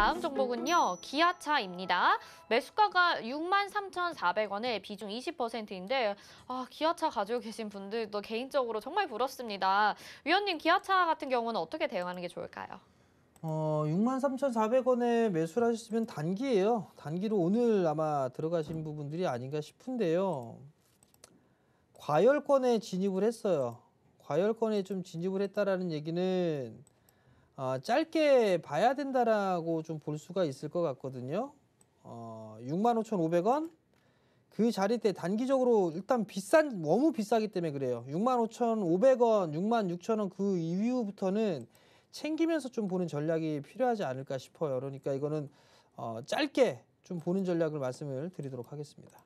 다음 종목은요. 기아차입니다. 매수가가 63,400원에 비중 20%인데 아, 기아차 가지고 계신 분들도 개인적으로 정말 부럽습니다. 위원님 기아차 같은 경우는 어떻게 대응하는 게 좋을까요? 어, 63,400원에 매수를 하셨으면 단기예요. 단기로 오늘 아마 들어가신 부분들이 아닌가 싶은데요. 과열권에 진입을 했어요. 과열권에 좀 진입을 했다라는 얘기는 어, 짧게 봐야 된다라고 좀 볼 수가 있을 것 같거든요. 어, 65,500원 그 자리 때 단기적으로 일단 비싼 너무 비싸기 때문에 그래요. 65,500원, 66,000원 그 이후부터는 챙기면서 좀 보는 전략이 필요하지 않을까 싶어요. 그러니까 이거는 어, 짧게 좀 보는 전략을 말씀을 드리도록 하겠습니다.